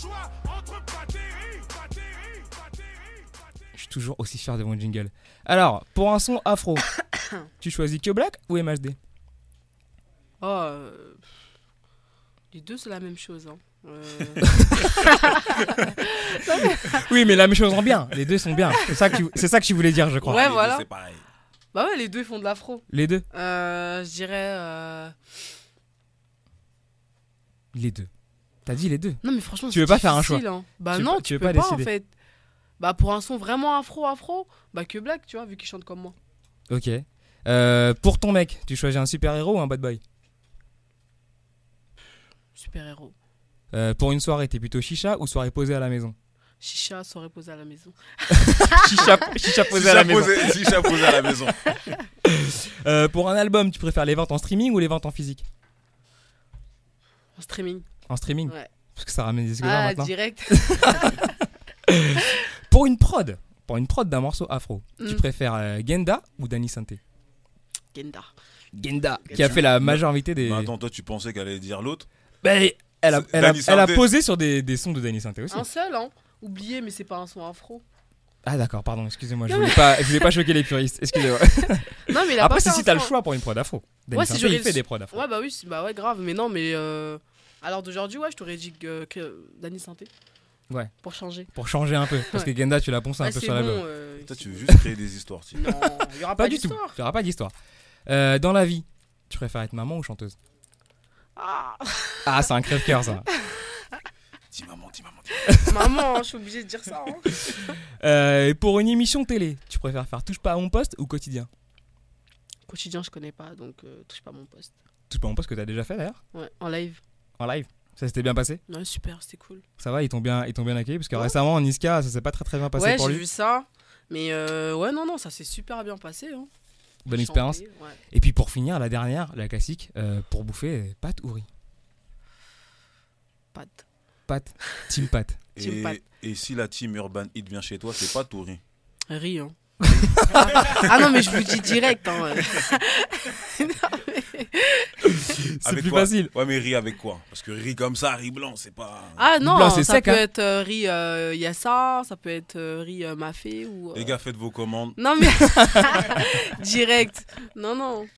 entre Je suis toujours aussi fier de mon jingle. Alors, pour un son afro, tu choisis que Black ou MHD Oh, euh, les deux, c'est la même chose. Hein. Euh. oui, mais la même chose en bien. Les deux sont bien. C'est ça que tu, c'est ça que je voulais dire, je crois. Ouais, voilà. bah ouais, les deux font de l'afro. Les deux euh, Je dirais. Les deux. T'as dit les deux. Non, mais franchement, tu veux pas faire un choix. Hein. Bah non, tu, peux pas, en fait. Bah pour un son vraiment afro afro, bah que Black, tu vois, vu qu'il chante comme moi. Ok. Euh, pour ton mec, tu choisis un super héros ou un bad boy Super héros. Euh, pour une soirée, t'es plutôt chicha ou soirée posée à la maison Chicha, soirée posée à la maison. chicha, posée à la maison. chicha posée à la maison. pour un album, tu préfères les ventes en streaming ou les ventes en physique En streaming. En streaming Parce que ça ramène des économies ah, maintenant. direct Pour une prod, pour une prod d'un morceau afro, tu mm. préfères euh, Genda ou Dani Santé Genda. Genda, qui a fait la bah, majorité des. Bah, attends, toi, tu pensais qu'elle allait dire l'autre bah, elle, a, elle, a, posé sur des, des sons de Dani Santé aussi. Un seul, hein Oublié, mais c'est pas un son afro. Ah d'accord, pardon, excusez-moi, je voulais pas, je voulais pas choquer les puristes, excusez-moi. non mais Après, si, si t'as le choix pour une prod afro. Dani ouais, Santé, il fait des prods afro. Ouais bah oui, bah ouais grave, mais non mais euh, alors d'aujourd'hui, ouais, je te dit que, que Santé. Ouais. Pour changer. Pour changer un peu. Parce que Genda, tu l'as ponces un ah, peu sur la gueule. Euh, Toi, tu veux juste créer des histoires. Tu. Non, il aura pas, pas Il n'y aura pas d'histoire. Euh, dans la vie, tu préfères être maman ou chanteuse Ah, ah c'est un crève-cœur, ça. dis maman, dis maman. Dis maman, maman hein, je suis obligée de dire ça. Hein. Euh, pour une émission télé, tu préfères faire Touche pas à mon poste ou quotidien Quotidien, je connais pas, donc touche pas à mon poste. Touche pas à mon poste que tu as déjà fait d'ailleurs Ouais, en live en live ça s'était bien passé Ouais, super, c'était cool. Ça va, ils t'ont bien, ils bien accueilli Parce que récemment en Niska, ça s'est pas très très bien passé pour Ouais, j'ai vu ça. Mais euh, ouais, non, non, ça s'est super bien passé. Hein. Bonne expérience. Et puis pour finir, la dernière, la classique, euh, pour bouffer, pâte ou riz Pâte. Pâte. Team pâte. et, et si la team Urban Eat vient chez toi, c'est pâte ou riz Riz, hein. ah, ah non, mais je vous dis direct. Hein. c'est plus facile. Ouais, mais riz avec quoi Parce que riz comme ça, riz blanc, c'est pas. Ah non, ça peut être riz yassa, ça peut être ri riz euh, mafé ou. Les gars, euh. faites vos commandes. Non mais direct. Non non.